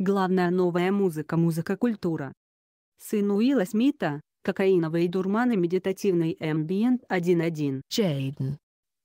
Главная новая музыка – музыка-культура. Сын Уилла Смита, кокаиновые дурманы медитативный эмбиент 1.1. Джейден.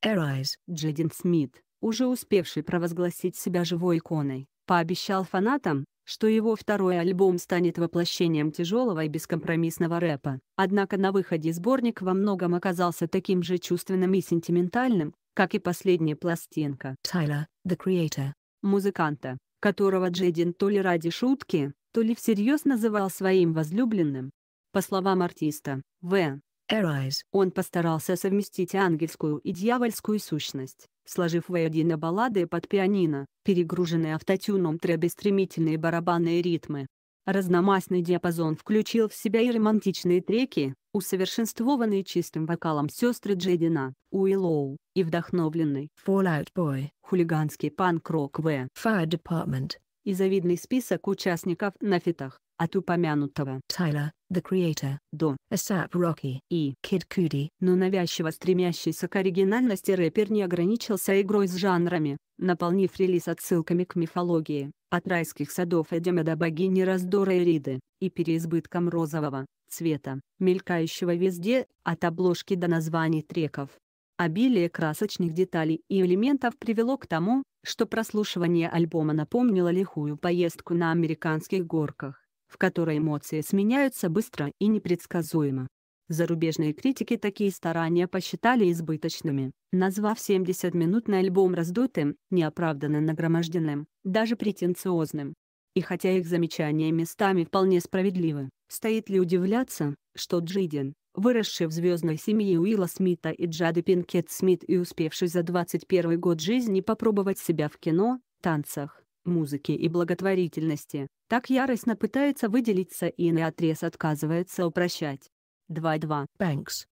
Эрайз. Джейден Смит, уже успевший провозгласить себя живой иконой, пообещал фанатам, что его второй альбом станет воплощением тяжелого и бескомпромиссного рэпа. Однако на выходе сборник во многом оказался таким же чувственным и сентиментальным, как и последняя пластинка. Тайла, The Creator музыканта, которого Джейден то ли ради шутки, то ли всерьез называл своим возлюбленным. По словам артиста, В. Arise. Он постарался совместить ангельскую и дьявольскую сущность, сложив воедино баллады под пианино, перегруженные автотюном требы стремительные барабанные ритмы. Разномастный диапазон включил в себя и романтичные треки, усовершенствованные чистым вокалом сестры Джедина Уиллоу, и вдохновленный Fallout Boy, хулиганский панк-рок в Fire Department, и завидный список участников на фитах, от упомянутого Tyler, The Creator, до ASAP Rocky и Kid Cudi. Но навязчиво стремящийся к оригинальности рэпер не ограничился игрой с жанрами, наполнив релиз отсылками к мифологии, от райских садов Эдема до богини раздора Эриды, и переизбытком розового цвета, мелькающего везде, от обложки до названий треков. Обилие красочных деталей и элементов привело к тому, что прослушивание альбома напомнило лихую поездку на американских горках, в которой эмоции сменяются быстро и непредсказуемо. Зарубежные критики такие старания посчитали избыточными, назвав 70-минутный альбом раздутым, неоправданно нагроможденным, даже претенциозным. И хотя их замечания местами вполне справедливы, стоит ли удивляться, что Джидин, выросший в звездной семье Уилла Смита и Джады Пинкет Смит и успевший за 21 год жизни попробовать себя в кино, танцах, музыке и благотворительности, так яростно пытается выделиться и наотрез отказывается упрощать, 2-2. Banks.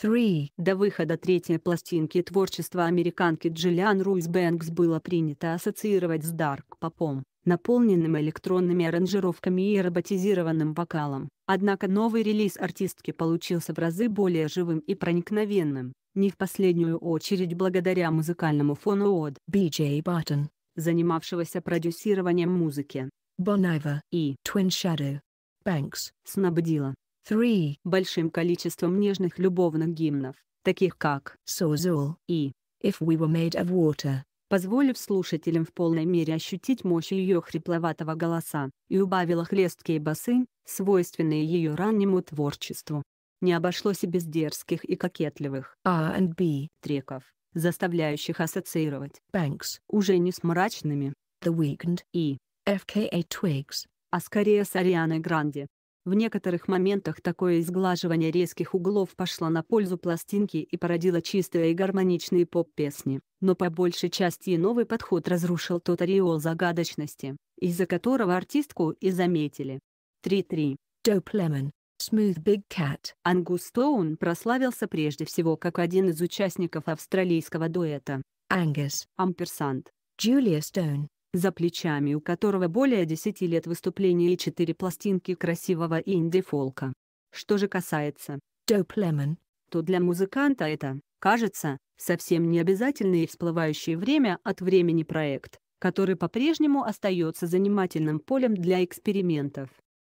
3. До выхода третьей пластинки творчества американки Джиллиан Руис Бэнкс было принято ассоциировать с дарк-попом, наполненным электронными аранжировками и роботизированным вокалом. Однако новый релиз артистки получился в разы более живым и проникновенным, не в последнюю очередь благодаря музыкальному фону от BJ Баттон, занимавшегося продюсированием музыки, Bon Iver и Twin Shadow, Banks снабдила Three большим количеством нежных любовных гимнов, таких как Sozul и If We Were Made of Water, позволив слушателям в полной мере ощутить мощь ее хрипловатого голоса, и убавила хлесткие басы, свойственные ее раннему творчеству. Не обошлось и без дерзких и кокетливых A and B треков, заставляющих ассоциировать Banks уже не с мрачными The Weekend и FKA Twigs, а скорее с Арианой Гранди. В некоторых моментах такое изглаживание резких углов пошло на пользу пластинки и породило чистые и гармоничные поп-песни, но по большей части новый подход разрушил тот ореол загадочности, из-за которого артистку и заметили. 3.3. Dope Lemon Smooth Big Cat. Ангус Стоун прославился прежде всего как один из участников австралийского дуэта. Ангус. Амперсант. Джулия Стоун за плечами у которого более 10 лет выступления и 4 пластинки красивого инди-фолка. Что же касается «Dope Lemon», то для музыканта это, кажется, совсем не обязательный и всплывающий время от времени проект, который по-прежнему остается занимательным полем для экспериментов.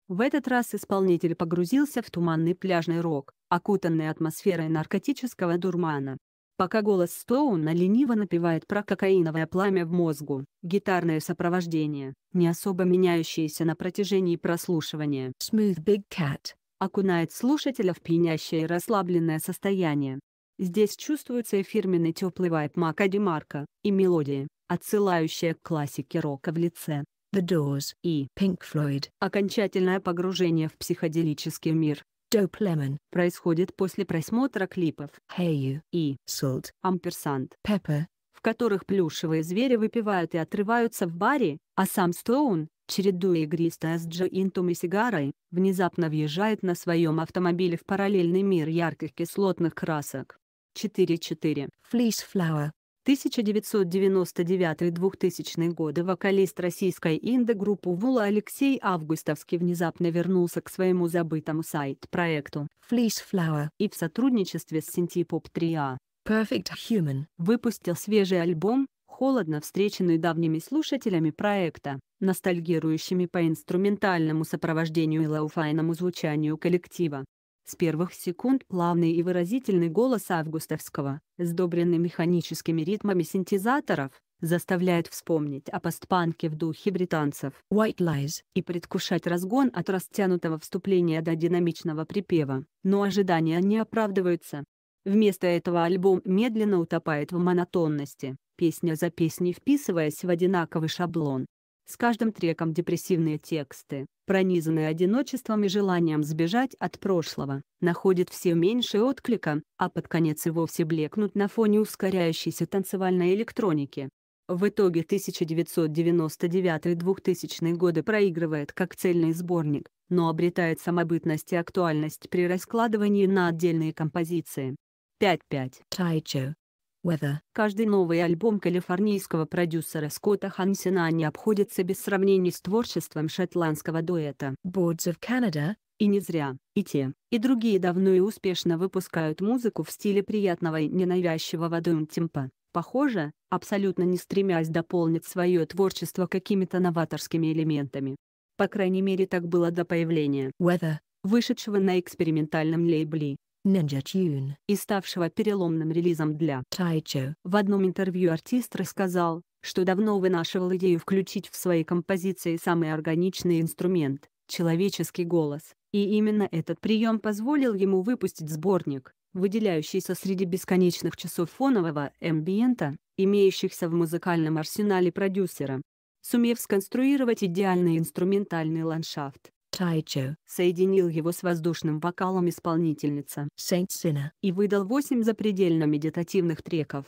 В этот раз исполнитель погрузился в туманный пляжный рок, окутанный атмосферой наркотического дурмана пока голос Стоуна лениво напевает про кокаиновое пламя в мозгу, гитарное сопровождение, не особо меняющееся на протяжении прослушивания. Smooth Big Cat окунает слушателя в пьянящее и расслабленное состояние. Здесь чувствуется и фирменный теплый вайп Мака Демарка, и мелодия, отсылающая к классике рока в лице The Doors и Pink Floyd. Окончательное погружение в психоделический мир. Dope Lemon происходит после просмотра клипов Hey You и Salt Ampersand Pepper, в которых плюшевые звери выпивают и отрываются в баре, а сам Стоун, чередуя игристое с джоинтом и сигарой, внезапно въезжает на своем автомобиле в параллельный мир ярких кислотных красок. 4.4. Fleece Flower 1999-2000 годы вокалист российской инди-группы «Вула» Алексей Августовский внезапно вернулся к своему забытому сайт-проекту «Fleece Flower» и в сотрудничестве с синтипоп 3A а. «Perfect Human» выпустил свежий альбом, холодно встреченный давними слушателями проекта, ностальгирующими по инструментальному сопровождению и лауфайному звучанию коллектива. С первых секунд плавный и выразительный голос августовского, сдобренный механическими ритмами синтезаторов, заставляет вспомнить о постпанке в духе британцев «White Lies» и предвкушать разгон от растянутого вступления до динамичного припева, но ожидания не оправдываются. Вместо этого альбом медленно утопает в монотонности, песня за песней вписываясь в одинаковый шаблон. С каждым треком депрессивные тексты, пронизанные одиночеством и желанием сбежать от прошлого, находят все меньше отклика, а под конец и вовсе блекнут на фоне ускоряющейся танцевальной электроники. В итоге 1999-2000 годы проигрывает как цельный сборник, но обретает самобытность и актуальность при раскладывании на отдельные композиции. 5.5. Тайчо. Weather. Каждый новый альбом калифорнийского продюсера Скотта Хансена не обходится без сравнений с творчеством шотландского дуэта. Boards of Canada, и не зря, и те, и другие давно и успешно выпускают музыку в стиле приятного и ненавязчивого дуэнтемпа. Похоже, абсолютно не стремясь дополнить свое творчество какими-то новаторскими элементами. По крайней мере так было до появления Weather, вышедшего на экспериментальном лейбле Ninja Tune и ставшего переломным релизом для Тайчо. В одном интервью артист рассказал, что давно вынашивал идею включить в свои композиции самый органичный инструмент – человеческий голос, и именно этот прием позволил ему выпустить сборник, выделяющийся среди бесконечных часов фонового эмбиента, имеющихся в музыкальном арсенале продюсера. Сумев сконструировать идеальный инструментальный ландшафт, Тайчо соединил его с воздушным вокалом исполнительница Сейнсина и выдал восемь запредельно медитативных треков.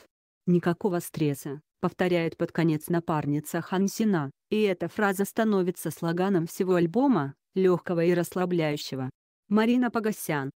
Никакого стресса, повторяет под конец напарница Хан Сина, и эта фраза становится слоганом всего альбома, легкого и расслабляющего. Марина Погосян,